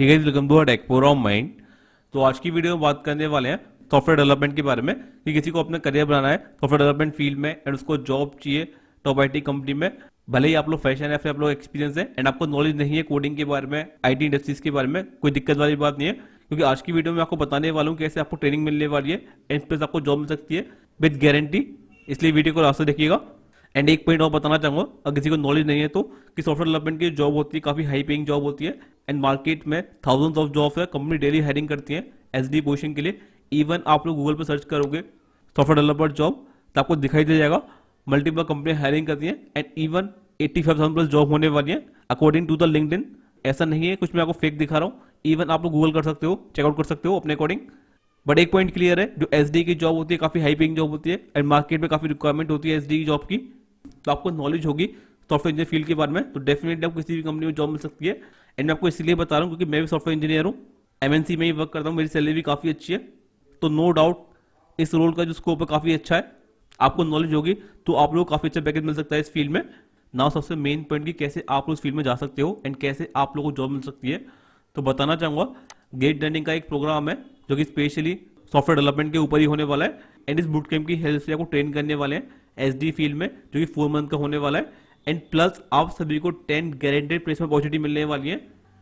hey तो आज की वीडियो में बात करने वाले हैं सॉफ्टवेयर डेवलपमेंट के बारे में कि किसी को अपना करियर बनाना है सॉफ्टवेयर डेवलपमेंट फील्ड में एंड उसको जॉब चाहिए टॉप आई कंपनी में भले ही आप लोग फैशन है फिर आप लोग एक्सपीरियंस है एंड आपको नॉलेज नहीं है कोडिंग के बारे में आईटी इंडस्ट्रीज के बारे में कोई दिक्कत वाली बात नहीं है क्योंकि आज की वीडियो में आपको बताने वाला हूँ कैसे आपको ट्रेनिंग मिलने वाली है एंड प्लस आपको जॉब मिल सकती है विद गारंटी इसलिए वीडियो को रास्ता देखिएगा एंड एक पॉइंट और बताना चाहूंगा अगर किसी को नॉलेज नहीं है तो कि सॉफ्टवेयर डेवलपमेंट की जॉब होती है काफी हाई पेइंग जॉब होती है एंड मार्केट में थाउजेंड ऑफ जॉब्स है कंपनी डेली हायरिंग करती है एस डी पोजिशन के लिए इवन आप लोग गूगल पर सर्च करोगे सॉफ्टवेयर डेवलपर जॉब तो आपको दिखाई दे जाएगा मल्टीपल कंपनी हायरिंग करती है and even eighty five thousand plus job होने वाली है अकॉर्डिंग टू द लिंकड ऐसा नहीं है कुछ मैं आपको फेक दिखा रहा हूँ इवन आप लोग गूगल कर सकते हो चेकआउट कर सकते हो अपने अकॉर्डिंग बट एक पॉइंट क्लियर है जो एस की जॉब होती है काफी हाई पेइंग जॉब होती है एंड मार्केट में काफी रिक्वायरमेंट होती है एस की जॉब की तो आपको नॉलेज होगी सॉफ्टवेयर इंजीनियर फील्ड के बारे में तो डेफिनेटली आपको किसी भी कंपनी में जॉब मिल सकती है एंड मैं आपको इसलिए बता रहा हूँ क्योंकि मैं भी सॉफ्टवेयर इंजीनियर हूँ एमएनसी में ही वर्क करता हूँ मेरी सैलरी भी काफ़ी अच्छी है तो नो डाउट इस रोल का जो स्कोप है काफ़ी अच्छा है आपको नॉलेज होगी तो आप लोग काफ़ी अच्छा पैकेज मिल सकता है इस फील्ड में नाउ सबसे मेन पॉइंट की कैसे आप लोग इस फील्ड में जा सकते हो एंड कैसे आप लोग को जॉब मिल सकती है तो बताना चाहूँगा गेट लर्निंग का एक प्रोग्राम है जो कि स्पेशली सॉफ्टवेयर डेवलपमेंट के ऊपर ही होने वाला है एंड इस बुट कैम्प की हेल्प से आपको ट्रेन करने वाले हैं एस फील्ड में जो कि फोर मंथ का होने वाला है एंड प्लस आप सभी को टेन गारंटेड प्लेसमेंट अपॉर्चुनिटी मिलने वाली है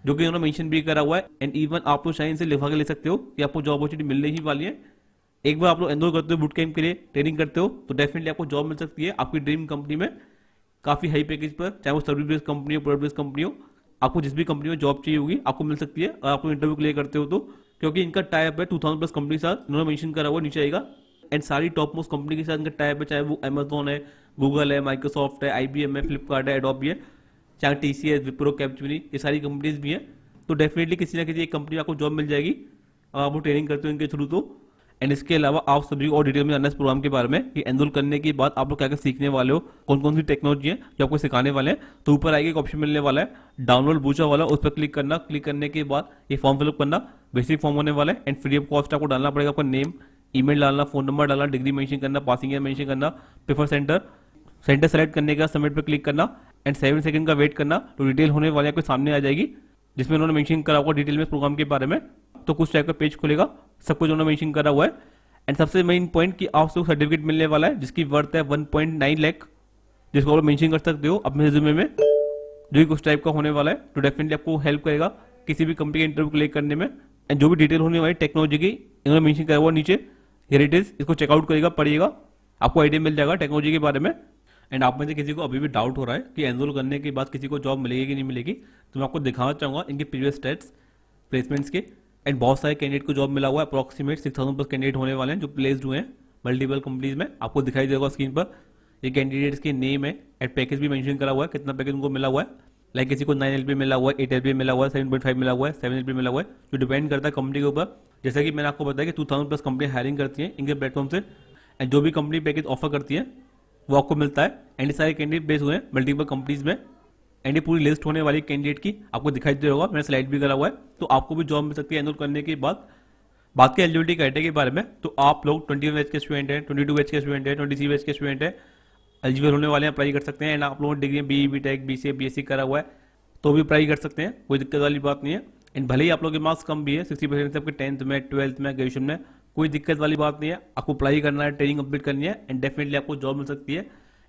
जो कि उन्होंने मेंशन भी करा हुआ है एंड इवन आप लोग शाइन से लिखा के ले सकते हो कि आपको जॉब अपॉर्चुनिटी मिलने ही वाली है एक बार आप लोग एनरोल करते हो बुट कैंप के लिए ट्रेनिंग करते हो तो डेफिनेटली आपको जॉब मिल सकती है आपकी ड्रीम कंपनी में काफी हाई पैकेज पर चाहे वो सर्विस बेस्ड कंपनी हो प्रोडक्ट बेस्ड कंपनी हो आपको जिस भी कंपनी में जॉब चाहिए होगी आपको मिल सकती है अगर आपको इंटरव्यू क्लियर करते हो तो क्योंकि इनका टाइप है टू प्लस कंपनी के साथ उन्होंने मैंशन करा हुआ नीचे आएगा एंड सारी टॉप मोस्ट कंपनी के साथ इनका टाइप है चाहे वो अमेजोन है गूगल है माइक्रोसॉफ्ट है आई है फ्लिपकार्ट है एडोबी है चाहे T C S Wipro Capgemini ये सारी कंपनीज भी हैं तो डेफिनेटली किसी ना किसी एक कंपनी आपको जॉब मिल जाएगी अगर आप ट्रेनिंग करते हो इनके थ्रू तो एंड इसके अलावा आप सभी को और डिटेल में जानना इस प्रोग्राम के बारे में कि एनरोल करने के बाद आप लोग क्या क्या सीखने वाले हो कौन कौन सी टेक्नोलॉजी है जो आपको सिखाने वाले हैं तो ऊपर आएगा एक ऑप्शन मिलने वाला है डाउनलोड बूचा वाला उस पर क्लिक करना क्लिक करने के बाद ये फॉर्म फिलअप करना बेसिक फॉर्म होने वाला है एंड फ्री ऑफ कॉस्ट आपको डालना पड़ेगा आपका नेम ईमेल डालना फोन नंबर डालना डिग्री मेंशन करना पासिंग ईयर मेंशन करना पेपर सेंटर सेंटर सेलेक्ट करने का सबमिट पर क्लिक करना एंड सेवन सेकंड का वेट करना तो डिटेल होने वाले आपके सामने आ जाएगी जिसमें उन्होंने मेंशन करा होगा डिटेल में प्रोग्राम के बारे में तो कुछ टाइप का पेज खुलेगा सब कुछ उन्होंने मेंशन करा हुआ है एंड सबसे मेन पॉइंट कि सबको सर्टिफिकेट मिलने वाला है जिसकी वर्थ है वन पॉइंट नाइन लैख जिसको आप मैंशन कर सकते हो अपने रिज्यूमे में जो भी कुछ टाइप का होने वाला है तो डेफिनेटली आपको हेल्प करेगा किसी भी कंपनी के इंटरव्यू क्लिक करने में एंड जो भी डिटेल होने वाली टेक्नोलॉजी की इन्होंने मैंशन करा हुआ नीचे हेरिटेज इसको चेकआउट करेगा पढ़िएगा आपको आइडिया मिल जाएगा टेक्नोलॉजी के बारे में एंड आप में से किसी को अभी भी डाउट हो रहा है कि एनरोल करने के बाद किसी को जॉब मिलेगी कि नहीं मिलेगी तो मैं आपको दिखाना चाहूँगा इनके प्रीवियस स्टेट्स प्लेसमेंट्स के एंड बहुत सारे कैंडिडेट को जॉब मिला हुआ है approximate six thousand plus candidate होने वाले हैं जो प्लेस्ड हुए हैं मल्टीपल कंपनीज में आपको दिखाई देगा स्क्रीन पर ये कैंडिडेट्स के नेम है एंड पैकेज भी मेंशन करा हुआ है कितना पैकेज उनको मिला हुआ है लाइक like किसी को नाइन एल मिला हुआ है एट एल मिला हुआ है सेवन पॉइंट फाइव मिला हुआ है सेवन एल मिला हुआ है जो डिपेंड करता है कंपनी के ऊपर जैसा कि मैंने आपको बताया कि two thousand plus company hiring करती है इनके प्लेटफॉर्म से एंड जो भी कंपनी पैकेज ऑफर करती है वो आपको मिलता है एंड सारे कैंडिडेट बेस हुए हैं मल्टीपल कंपनीज में एंड पूरी लिस्ट होने वाली कैंडिडेट की आपको दिखाई दे रहा होगा मैंने स्लाइड भी करा हुआ है तो आपको भी जॉब मिल सकती है एनरोल करने के बाद बात की एलिजिबिलिटी क्राइटेरिया के बारे में तो आप लोग ट्वेंटी वन एच के स्टूडेंट हैं ट्वेंटी टू एच के स्टूडेंट हैं ट्वेंटी थ्री एच के स्टूडेंट हैं एलिजिबल होने वाले हैं अप्लाई कर सकते हैं एंड आप लोगों ने degree B B tech B C B S C करा हुआ है तो भी अप्लाई कर सकते हैं कोई दिक्कत वाली बात नहीं है एंड भले ही आप लोगों के मार्क्स कम भी है सिक्सटी परसेंट आपके टेंथ में ट्वेल्थ में ग्रेजुएशन में कोई दिक्कत वाली बात नहीं है आपको अप्लाई करना है ट्रेनिंग कंप्लीट करनी है एंड डेफिनेटली आपको जॉब मिल सकती है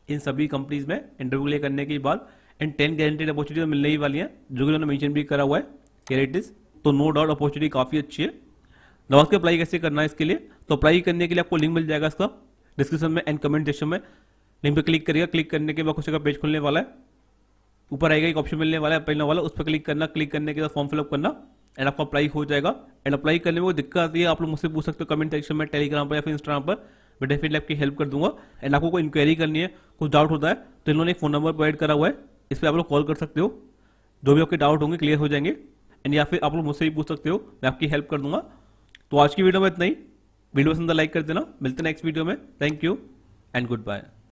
इन सभी कंपनीज में इंटरव्यू लिए करने के बाद एंड टेन गारंटेड अपॉर्चुनिटी मिलने ही वाली है जो कि उन्होंने मैंशन भी करा हुआ है कैरेटिस तो नो डाउट अपॉर्चुनिटी काफ़ी अच्छी है नवाज के अप्लाई कैसे करना है इसके लिए तो अप्लाई करने के लिए आपको लिंक मिल जाएगा इसका डिस्क्रिप्शन में एंड कमेंट सेक्शन में लिंक पर क्लिक करिएगा क्लिक करने के बाद कुछ का पेज खुलने वाला है ऊपर आएगा एक ऑप्शन मिलने वाला है पहले वाला उस पर क्लिक करना क्लिक करने के बाद फॉर्म फिलअप करना एंड आपका अप्लाई हो जाएगा एंड अप्लाई करने में कोई दिक्कत आती है आप लोग मुझसे पूछ सकते हो कमेंट सेक्शन में टेलीग्राम पर या फिर इंस्टाग्राम पर मैं डेफिनेटली आपकी हेल्प कर दूंगा एंड आपको कोई इंक्वायरी करनी है कुछ डाउट होता है तो इन्होंने एक फोन नंबर प्रोवाइड करा हुआ है इस पर आप लोग कॉल कर सकते हो जो भी आपके डाउट होंगे क्लियर हो जाएंगे एंड या फिर आप लोग मुझसे भी पूछ सकते हो मैं आपकी हेल्प कर दूंगा तो आज की वीडियो में इतना ही वीडियो पसंद लाइक कर देना मिलते हैं नेक्स्ट वीडियो में thank you and good bye